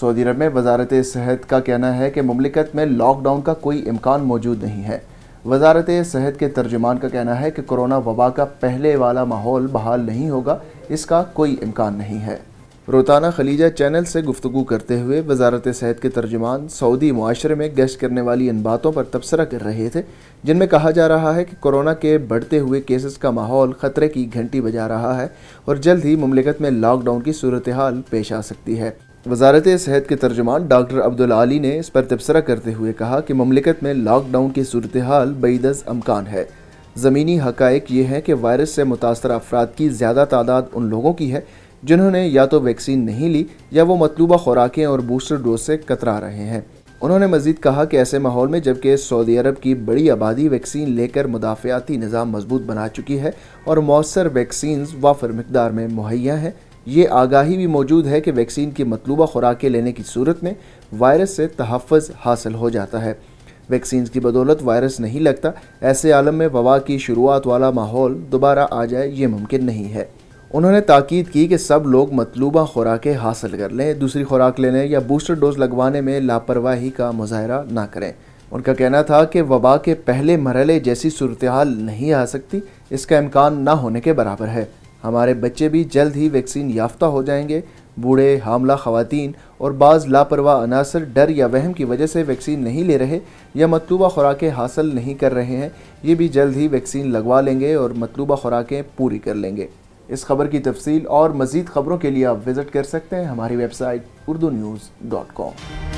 Saudi अरब में वजारत सेहत का कहना है कि ममलिकत में लॉकडाउन का कोई इम्कान मौजूद नहीं है वजारत सेहत के तर्जुमान का कहना है कि कोरोना वबा का पहले वाला माहौल बहाल नहीं होगा इसका कोई इम्कान नहीं है रोताना खलीजा चैनल से गुफ्तु करते हुए वजारत सेहत के तर्जुमान सऊदी माशरे में गश्त करने वाली इन बातों पर तबसरा कर रहे थे जिनमें कहा जा रहा है कि कोरोना के बढ़ते हुए केसेस का माहौल ख़तरे की घंटी बजा रहा है और जल्द ही ममलिकत में लॉकडाउन की सूरत हाल पेश आ सकती है वजारत सेहत के तर्जमान डॉक्टर अब्दुल आली ने इस पर तबसरा करते हुए कहा कि ममलिकत में लॉकडाउन की सूरत हाल बेदस अमकान है ज़मीनी हक़ ये हैं कि वायरस से मुतासर अफराद की ज़्यादा तादाद उन लोगों की है जिन्होंने या तो वैक्सीन नहीं ली या वो मतलूबा खुराकें और बूस्टर डोज से कतरा रहे हैं उन्होंने मजीद कहा कि ऐसे माहौल में जबकि सऊदी अरब की बड़ी आबादी वैक्सीन लेकर मुदाफियाती निज़ाम मजबूत बना चुकी है और मौसर वैक्सीन वाफर मकदार में मुहैया हैं ये आगाही भी मौजूद है कि वैक्सीन की मतलूबा खुराकें लेने की सूरत में वायरस से तहफ़ हासिल हो जाता है वैक्सीन की बदौलत वायरस नहीं लगता ऐसे आलम में वबा की शुरुआत वाला माहौल दोबारा आ जाए ये मुमकिन नहीं है उन्होंने ताकीद की कि सब लोग मतलूबा खुराकें हासिल कर लें दूसरी खुराक लेने या बूस्टर डोज लगवाने में लापरवाही का मुजाहरा ना करें उनका कहना था कि वबा के पहले मरहले जैसी सूरत नहीं आ सकती इसका इम्कान ना होने के बराबर है हमारे बच्चे भी जल्द ही वैक्सीन याफ्ता हो जाएंगे बूढ़े हामला खवतान और बाज़ लापरवाह अनासर डर या वहम की वजह से वैक्सीन नहीं ले रहे या मतलूबा खुराकें हासिल नहीं कर रहे हैं ये भी जल्द ही वैक्सीन लगवा लेंगे और मतलूबा खुराकें पूरी कर लेंगे इस खबर की तफसील और मज़ीद खबरों के लिए आप विज़िट कर सकते हैं हमारी website Urdu news dot com